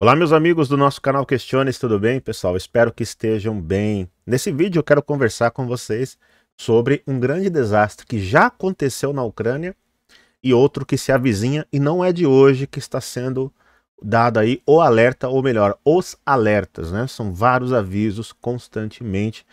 Olá meus amigos do nosso canal Questiones, tudo bem pessoal? Espero que estejam bem. Nesse vídeo eu quero conversar com vocês sobre um grande desastre que já aconteceu na Ucrânia e outro que se avizinha e não é de hoje que está sendo dado aí o alerta, ou melhor, os alertas, né? São vários avisos constantemente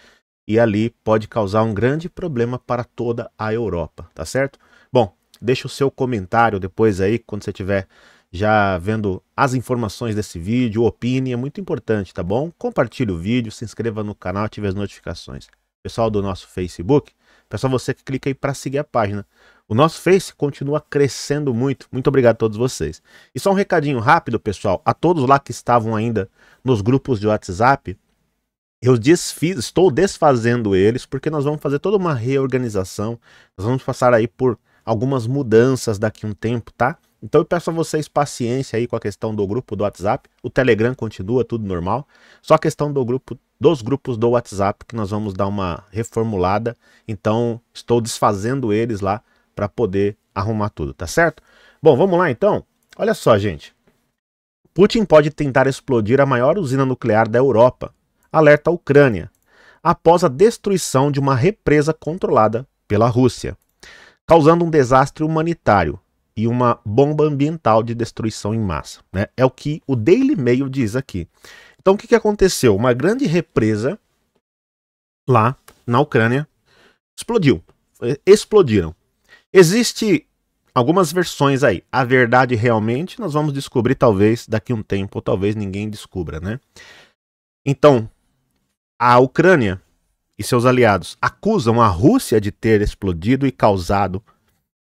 e ali pode causar um grande problema para toda a Europa, tá certo? Bom, deixa o seu comentário depois aí quando você tiver já vendo as informações desse vídeo, opine, é muito importante, tá bom? Compartilhe o vídeo, se inscreva no canal, ative as notificações. Pessoal do nosso Facebook, pessoal você que clica aí para seguir a página. O nosso Face continua crescendo muito. Muito obrigado a todos vocês. E só um recadinho rápido, pessoal, a todos lá que estavam ainda nos grupos de WhatsApp, eu desfiz, estou desfazendo eles porque nós vamos fazer toda uma reorganização. Nós vamos passar aí por algumas mudanças daqui a um tempo, tá? Então eu peço a vocês paciência aí com a questão do grupo do WhatsApp. O Telegram continua tudo normal. Só a questão do grupo dos grupos do WhatsApp que nós vamos dar uma reformulada. Então estou desfazendo eles lá para poder arrumar tudo, tá certo? Bom, vamos lá então. Olha só, gente. Putin pode tentar explodir a maior usina nuclear da Europa. Alerta a Ucrânia. Após a destruição de uma represa controlada pela Rússia causando um desastre humanitário e uma bomba ambiental de destruição em massa. Né? É o que o Daily Mail diz aqui. Então, o que, que aconteceu? Uma grande represa lá na Ucrânia explodiu. É, explodiram. Existem algumas versões aí. A verdade realmente nós vamos descobrir talvez daqui a um tempo, ou talvez ninguém descubra, né? Então, a Ucrânia e seus aliados acusam a Rússia de ter explodido e causado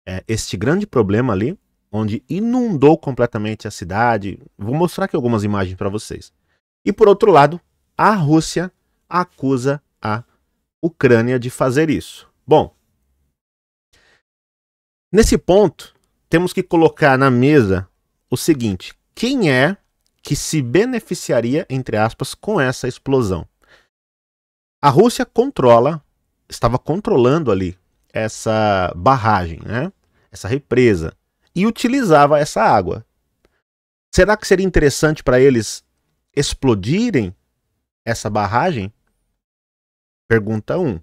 é, este grande problema ali, onde inundou completamente a cidade. Vou mostrar aqui algumas imagens para vocês. E por outro lado, a Rússia acusa a Ucrânia de fazer isso. Bom, nesse ponto, temos que colocar na mesa o seguinte: quem é que se beneficiaria, entre aspas, com essa explosão? A Rússia controla, estava controlando ali essa barragem, né? Essa represa e utilizava essa água. Será que seria interessante para eles explodirem essa barragem? Pergunta 1. Um.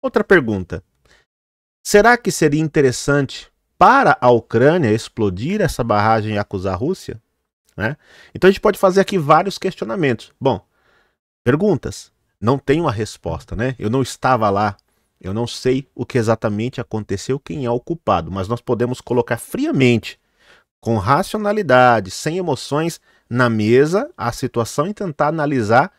Outra pergunta. Será que seria interessante para a Ucrânia explodir essa barragem e acusar a Rússia? Né? Então a gente pode fazer aqui vários questionamentos. Bom, perguntas não tenho a resposta, né? Eu não estava lá, eu não sei o que exatamente aconteceu, quem é o culpado, mas nós podemos colocar friamente, com racionalidade, sem emoções, na mesa a situação e tentar analisar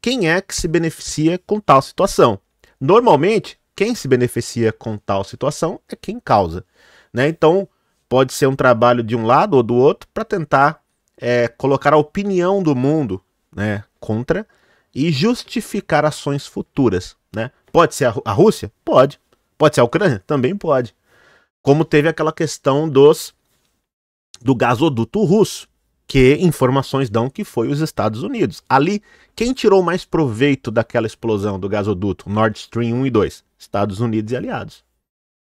quem é que se beneficia com tal situação. Normalmente, quem se beneficia com tal situação é quem causa, né? Então, pode ser um trabalho de um lado ou do outro para tentar é, colocar a opinião do mundo, né, contra e justificar ações futuras. Né? Pode ser a, a Rússia? Pode. Pode ser a Ucrânia? Também pode. Como teve aquela questão dos do gasoduto russo, que informações dão que foi os Estados Unidos. Ali, quem tirou mais proveito daquela explosão do gasoduto Nord Stream 1 e 2? Estados Unidos e aliados.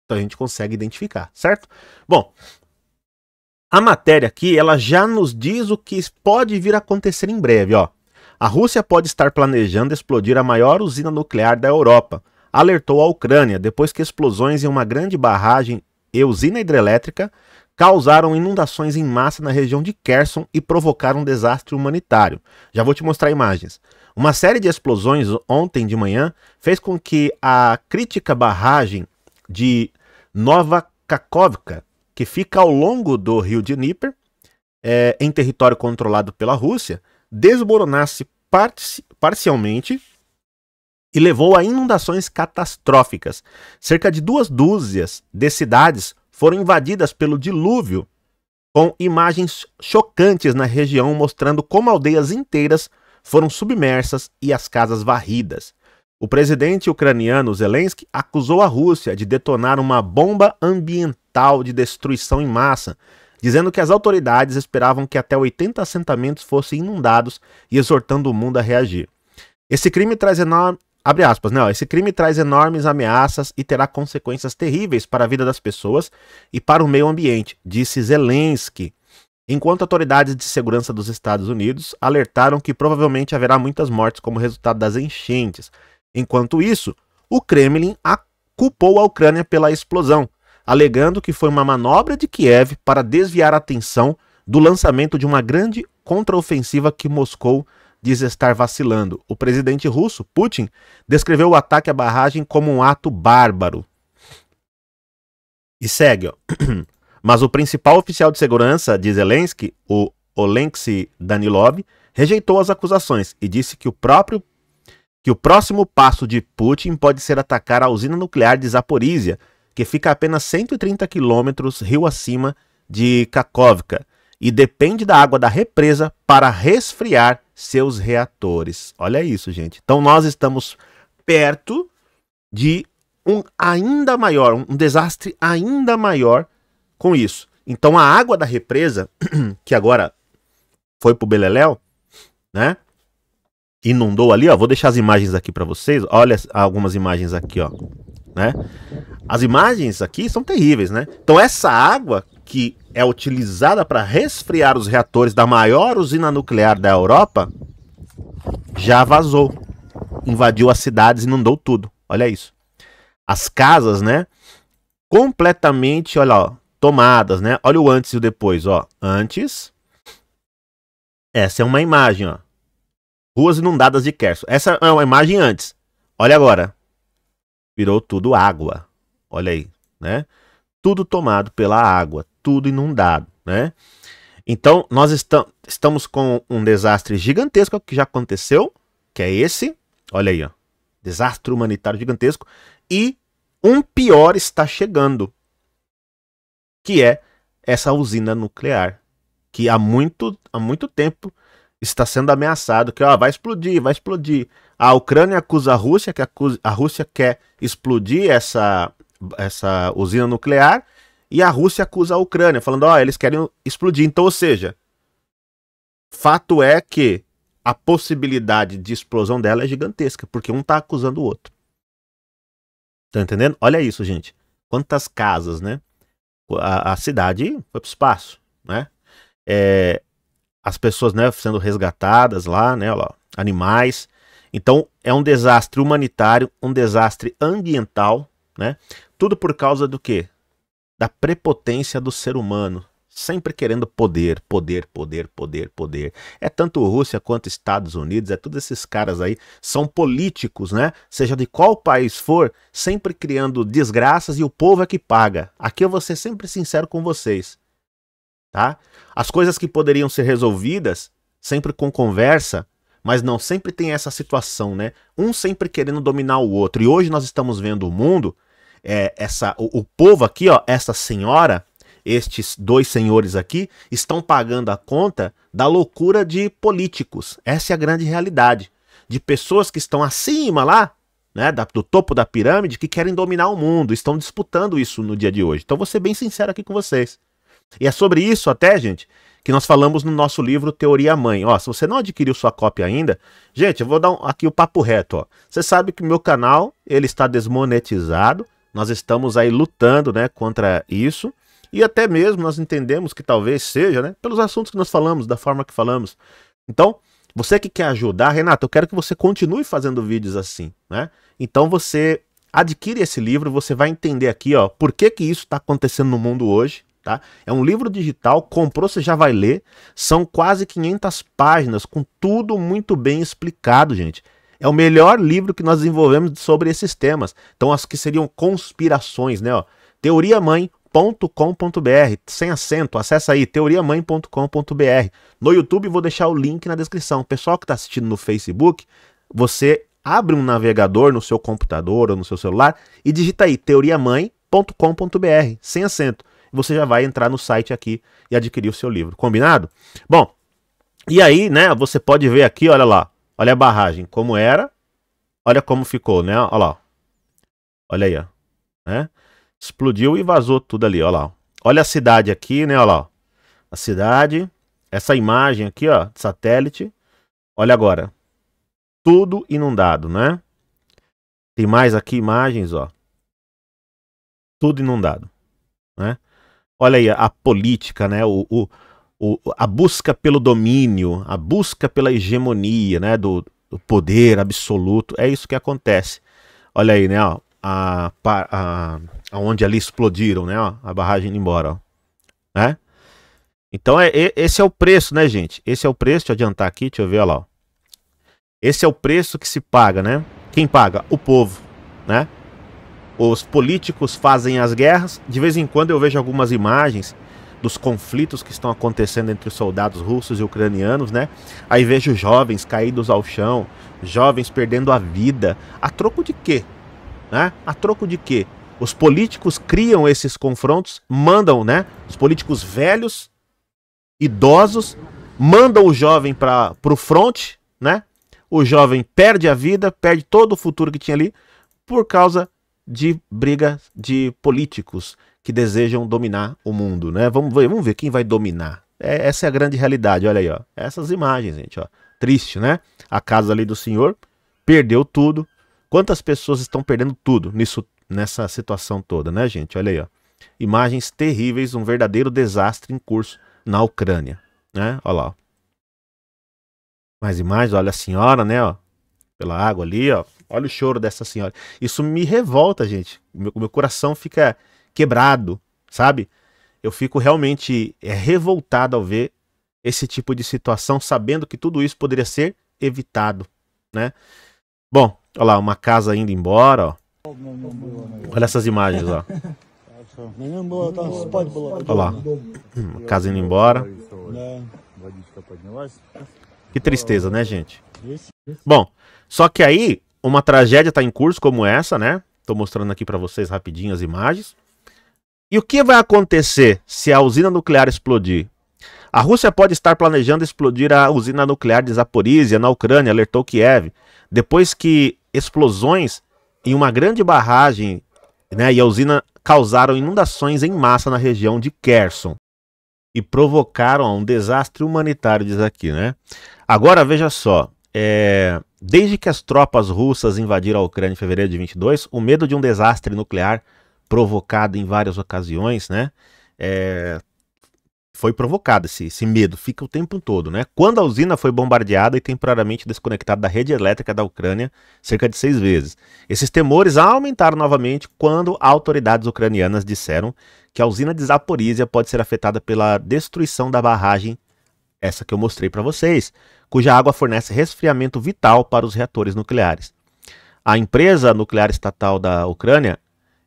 Então a gente consegue identificar, certo? Bom, a matéria aqui, ela já nos diz o que pode vir a acontecer em breve, ó. A Rússia pode estar planejando explodir a maior usina nuclear da Europa, alertou a Ucrânia depois que explosões em uma grande barragem e usina hidrelétrica causaram inundações em massa na região de Kherson e provocaram um desastre humanitário. Já vou te mostrar imagens. Uma série de explosões ontem de manhã fez com que a crítica barragem de Nova Kakovka, que fica ao longo do rio Dnieper, é, em território controlado pela Rússia, desmoronasse parci parcialmente e levou a inundações catastróficas. Cerca de duas dúzias de cidades foram invadidas pelo dilúvio, com imagens chocantes na região mostrando como aldeias inteiras foram submersas e as casas varridas. O presidente ucraniano Zelensky acusou a Rússia de detonar uma bomba ambiental de destruição em massa dizendo que as autoridades esperavam que até 80 assentamentos fossem inundados e exortando o mundo a reagir. Esse crime traz enorme Abre aspas, não, né, esse crime traz enormes ameaças e terá consequências terríveis para a vida das pessoas e para o meio ambiente, disse Zelensky, enquanto autoridades de segurança dos Estados Unidos alertaram que provavelmente haverá muitas mortes como resultado das enchentes. Enquanto isso, o Kremlin culpou a Ucrânia pela explosão, alegando que foi uma manobra de Kiev para desviar a atenção do lançamento de uma grande contraofensiva que Moscou diz estar vacilando. O presidente russo, Putin, descreveu o ataque à barragem como um ato bárbaro. E segue, ó. Mas o principal oficial de segurança de Zelensky, o Oleksiy Danilov, rejeitou as acusações e disse que o próprio que o próximo passo de Putin pode ser atacar a usina nuclear de Zaporizhia, que fica a apenas 130 quilômetros rio acima de Kakovka e depende da água da represa para resfriar seus reatores. Olha isso, gente. Então nós estamos perto de um ainda maior, um desastre ainda maior com isso. Então a água da represa, que agora foi pro Beleléu, né? Inundou ali, ó. Vou deixar as imagens aqui para vocês. Olha algumas imagens aqui, ó né? As imagens aqui são terríveis, né? Então essa água que é utilizada para resfriar os reatores da maior usina nuclear da Europa já vazou, invadiu as cidades e inundou tudo. Olha isso. As casas, né? Completamente, olha, ó, tomadas, né? Olha o antes e o depois, ó. Antes, essa é uma imagem, ó. Ruas inundadas de Kerso. Essa é uma imagem antes. Olha agora virou tudo água. Olha aí, né? Tudo tomado pela água, tudo inundado, né? Então, nós está estamos com um desastre gigantesco que já aconteceu, que é esse. Olha aí, ó. Desastre humanitário gigantesco. E um pior está chegando, que é essa usina nuclear, que há muito, há muito tempo está sendo ameaçado, que ó, vai explodir, vai explodir. A Ucrânia acusa a Rússia, que acusa, a Rússia quer explodir essa, essa usina nuclear, e a Rússia acusa a Ucrânia, falando, ó, oh, eles querem explodir. Então, ou seja, fato é que a possibilidade de explosão dela é gigantesca, porque um está acusando o outro. Tá entendendo? Olha isso, gente. Quantas casas, né? A, a cidade foi pro espaço, né? É, as pessoas, né, sendo resgatadas lá, né, ó, animais. Então é um desastre humanitário, um desastre ambiental, né? Tudo por causa do quê? Da prepotência do ser humano, sempre querendo poder, poder, poder, poder, poder. É tanto Rússia quanto Estados Unidos, é todos esses caras aí, são políticos, né? Seja de qual país for, sempre criando desgraças e o povo é que paga. Aqui eu vou ser sempre sincero com vocês, tá? As coisas que poderiam ser resolvidas sempre com conversa, mas não, sempre tem essa situação, né? Um sempre querendo dominar o outro. E hoje nós estamos vendo o mundo, é, essa, o, o povo aqui, ó, essa senhora, estes dois senhores aqui, estão pagando a conta da loucura de políticos. Essa é a grande realidade. De pessoas que estão acima lá, né, do topo da pirâmide, que querem dominar o mundo, estão disputando isso no dia de hoje. Então, vou ser bem sincero aqui com vocês. E é sobre isso até, gente, que nós falamos no nosso livro Teoria Mãe. Ó, se você não adquiriu sua cópia ainda, gente, eu vou dar um, aqui o papo reto, ó. Você sabe que o meu canal, ele está desmonetizado. Nós estamos aí lutando, né, contra isso. E até mesmo nós entendemos que talvez seja, né, pelos assuntos que nós falamos, da forma que falamos. Então, você que quer ajudar, Renato, eu quero que você continue fazendo vídeos assim, né? Então você adquire esse livro, você vai entender aqui, ó, por que que isso está acontecendo no mundo hoje, Tá? É um livro digital, comprou, você já vai ler. São quase 500 páginas, com tudo muito bem explicado, gente. É o melhor livro que nós desenvolvemos sobre esses temas. Então, as que seriam conspirações, né? Ó, teoriamãe.com.br, sem acento, acessa aí, teoriamãe.com.br. No YouTube, vou deixar o link na descrição. Pessoal que está assistindo no Facebook, você abre um navegador no seu computador ou no seu celular e digita aí, teoriamãe.com.br, sem acento você já vai entrar no site aqui e adquirir o seu livro. Combinado? Bom, e aí, né, você pode ver aqui, olha lá, olha a barragem como era, olha como ficou, né? Olha lá. Olha aí, ó, né? Explodiu e vazou tudo ali, olha lá. Olha a cidade aqui, né, olha lá. A cidade, essa imagem aqui, ó, de satélite. Olha agora. Tudo inundado, né? Tem mais aqui imagens, ó. Tudo inundado. Olha aí a política, né? O, o, o, a busca pelo domínio, a busca pela hegemonia, né? Do, do poder absoluto. É isso que acontece. Olha aí, né? Ó, a, a, a, onde ali explodiram, né? Ó, a barragem indo embora, ó. Né? Então, é, é, esse é o preço, né, gente? Esse é o preço. Deixa eu adiantar aqui, deixa eu ver, olha lá. Ó. Esse é o preço que se paga, né? Quem paga? O povo, né? os políticos fazem as guerras. De vez em quando eu vejo algumas imagens dos conflitos que estão acontecendo entre os soldados russos e ucranianos, né? Aí vejo jovens caídos ao chão, jovens perdendo a vida. A troco de quê? Né? A troco de quê? Os políticos criam esses confrontos, mandam, né? Os políticos velhos, idosos, mandam o jovem para o fronte, né? O jovem perde a vida, perde todo o futuro que tinha ali por causa de briga de políticos que desejam dominar o mundo, né? Vamos ver, vamos ver quem vai dominar. É, essa é a grande realidade, olha aí, ó. Essas imagens, gente, ó. Triste, né? A casa ali do senhor perdeu tudo. Quantas pessoas estão perdendo tudo nisso nessa situação toda, né, gente? Olha aí, ó. Imagens terríveis, um verdadeiro desastre em curso na Ucrânia, né? Olha lá. Ó. Mais imagens, olha a senhora, né, ó, pela água ali, ó, Olha o choro dessa senhora. Isso me revolta, gente. O meu, meu, coração fica quebrado, sabe? Eu fico realmente é, revoltado ao ver esse tipo de situação, sabendo que tudo isso poderia ser evitado, né? Bom, olha lá, uma casa indo embora, ó. Olha essas imagens, ó. Olha lá, hum, uma casa indo embora. Que tristeza, né, gente? Bom, só que aí uma tragédia está em curso como essa, né? Estou mostrando aqui para vocês rapidinho as imagens. E o que vai acontecer se a usina nuclear explodir? A Rússia pode estar planejando explodir a usina nuclear de Zaporizhia, na Ucrânia, alertou Kiev, depois que explosões em uma grande barragem né, e a usina causaram inundações em massa na região de Kherson e provocaram um desastre humanitário, diz aqui, né? Agora veja só, é, desde que as tropas russas invadiram a Ucrânia em fevereiro de 22, o medo de um desastre nuclear provocado em várias ocasiões, né? É, foi provocado esse, esse, medo, fica o tempo todo, né? Quando a usina foi bombardeada e temporariamente desconectada da rede elétrica da Ucrânia cerca de seis vezes. Esses temores aumentaram novamente quando autoridades ucranianas disseram que a usina de Zaporizhia pode ser afetada pela destruição da barragem, essa que eu mostrei para vocês, cuja água fornece resfriamento vital para os reatores nucleares. A empresa nuclear estatal da Ucrânia,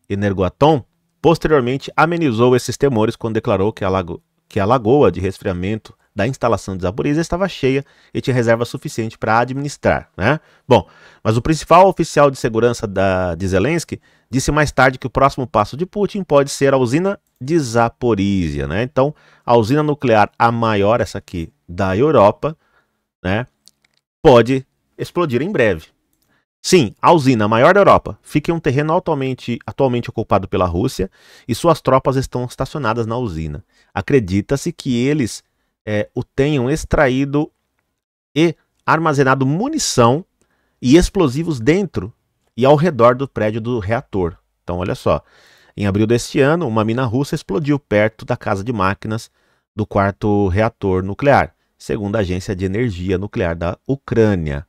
Energoatom, posteriormente amenizou esses temores quando declarou que a, lago, que a lagoa de resfriamento da instalação de Zaporizhia estava cheia e tinha reserva suficiente para administrar. Né? Bom, mas o principal oficial de segurança da, de Zelensky disse mais tarde que o próximo passo de Putin pode ser a usina de Zaporizhia. Né? Então, a usina nuclear, a maior, essa aqui, da Europa, né, pode explodir em breve. Sim, a usina maior da Europa fica em um terreno atualmente ocupado pela Rússia e suas tropas estão estacionadas na usina. Acredita-se que eles é, o tenham extraído e armazenado munição e explosivos dentro e ao redor do prédio do reator. Então, olha só. Em abril deste ano, uma mina russa explodiu perto da casa de máquinas do quarto reator nuclear segundo a Agência de Energia Nuclear da Ucrânia.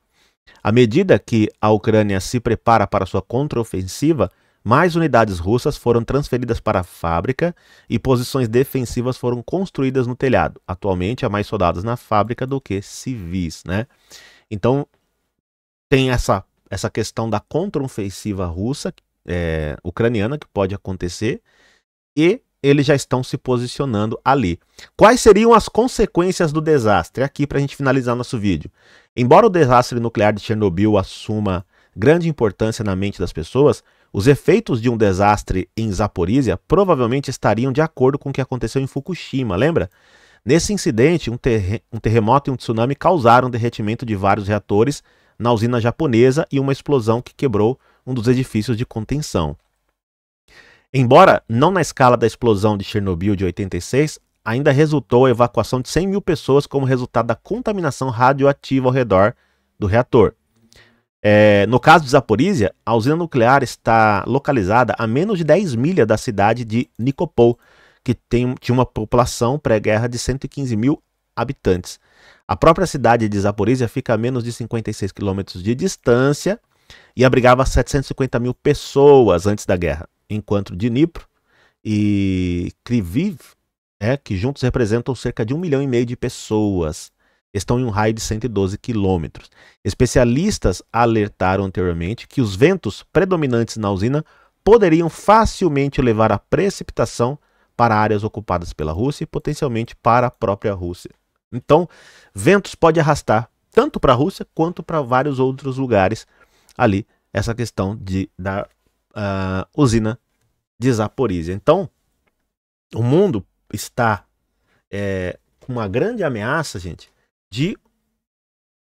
À medida que a Ucrânia se prepara para sua contraofensiva, mais unidades russas foram transferidas para a fábrica e posições defensivas foram construídas no telhado. Atualmente há mais soldados na fábrica do que civis, né? Então tem essa, essa questão da contraofensiva russa, é, ucraniana, que pode acontecer, e eles já estão se posicionando ali. Quais seriam as consequências do desastre? Aqui para a gente finalizar nosso vídeo. Embora o desastre nuclear de Chernobyl assuma grande importância na mente das pessoas, os efeitos de um desastre em Zaporizhia provavelmente estariam de acordo com o que aconteceu em Fukushima, lembra? Nesse incidente, um, ter um terremoto e um tsunami causaram o derretimento de vários reatores na usina japonesa e uma explosão que quebrou um dos edifícios de contenção. Embora não na escala da explosão de Chernobyl de 86, ainda resultou a evacuação de 100 mil pessoas como resultado da contaminação radioativa ao redor do reator. É, no caso de Zaporizhia, a usina nuclear está localizada a menos de 10 milhas da cidade de Nikopol, que tem, tinha uma população pré-guerra de 115 mil habitantes. A própria cidade de Zaporizhia fica a menos de 56 quilômetros de distância e abrigava 750 mil pessoas antes da guerra enquanto Dnipro e Kriviv, é, né, que juntos representam cerca de um milhão e meio de pessoas, estão em um raio de 112 quilômetros. Especialistas alertaram anteriormente que os ventos predominantes na usina poderiam facilmente levar a precipitação para áreas ocupadas pela Rússia e potencialmente para a própria Rússia. Então, ventos pode arrastar tanto para a Rússia quanto para vários outros lugares ali essa questão de, da uh, usina de Zaporizhia. Então, o mundo está é, com uma grande ameaça, gente, de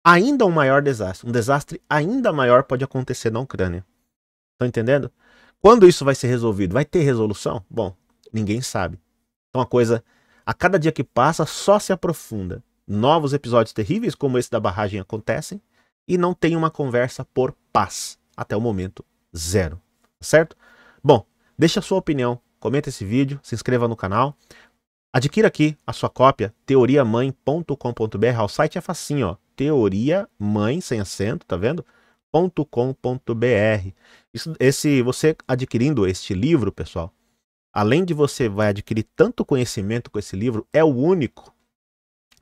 ainda um maior desastre. Um desastre ainda maior pode acontecer na Ucrânia. Estão tá entendendo? Quando isso vai ser resolvido? Vai ter resolução? Bom, ninguém sabe. Então a coisa, a cada dia que passa, só se aprofunda. Novos episódios terríveis como esse da barragem acontecem e não tem uma conversa por paz. Até o momento, zero certo? Bom, deixe a sua opinião, comenta esse vídeo, se inscreva no canal. Adquira aqui a sua cópia, teoriamãe.com.br. O site é facinho, ó. Teoria mãe sem acento, tá vendo? .com.br. Isso, esse, você adquirindo este livro, pessoal, além de você vai adquirir tanto conhecimento com esse livro, é o único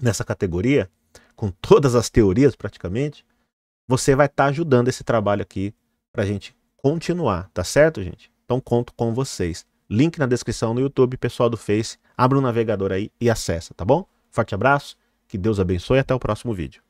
nessa categoria, com todas as teorias praticamente, você vai estar tá ajudando esse trabalho aqui para a gente continuar, tá certo, gente? Então conto com vocês. Link na descrição no YouTube, pessoal do Face, abre o um navegador aí e acessa, tá bom? Forte abraço, que Deus abençoe e até o próximo vídeo.